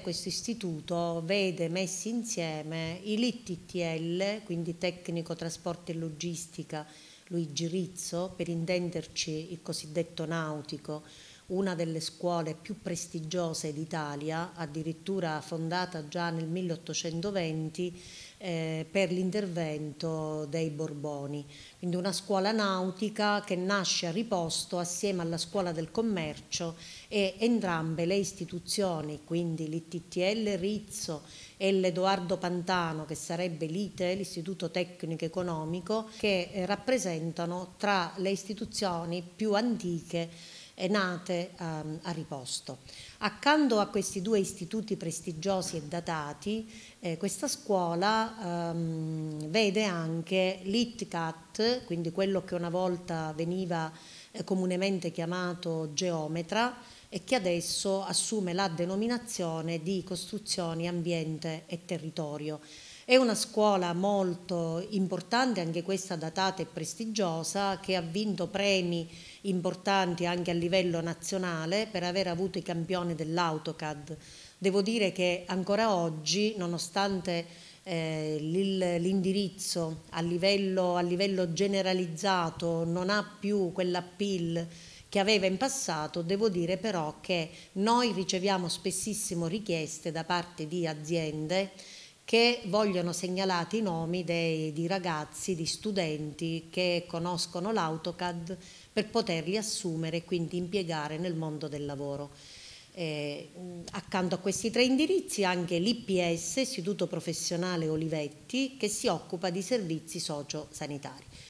Questo istituto vede messi insieme i LITTL, quindi Tecnico Trasporti e Logistica Luigi Rizzo, per intenderci il cosiddetto nautico, una delle scuole più prestigiose d'Italia, addirittura fondata già nel 1820 eh, per l'intervento dei Borboni. Quindi una scuola nautica che nasce a riposto assieme alla scuola del commercio e entrambe le istituzioni, quindi l'ITTL Rizzo e l'Edoardo Pantano, che sarebbe l'ITE, l'Istituto Tecnico Economico, che eh, rappresentano tra le istituzioni più antiche e nate a, ehm, a riposto. Accanto a questi due istituti prestigiosi e datati, eh, questa scuola ehm, vede anche l'ITCAT, quindi quello che una volta veniva eh, comunemente chiamato geometra e che adesso assume la denominazione di costruzioni, ambiente e territorio è una scuola molto importante, anche questa datata e prestigiosa, che ha vinto premi importanti anche a livello nazionale per aver avuto i campioni dell'AutoCAD. Devo dire che ancora oggi, nonostante eh, l'indirizzo a, a livello, generalizzato non ha più quell'appeal che aveva in passato, devo dire però che noi riceviamo spessissimo richieste da parte di aziende che vogliono segnalati i nomi dei, di ragazzi, di studenti che conoscono l'AutoCAD per poterli assumere e quindi impiegare nel mondo del lavoro. Eh, accanto a questi tre indirizzi anche l'IPS, Istituto Professionale Olivetti, che si occupa di servizi sociosanitari.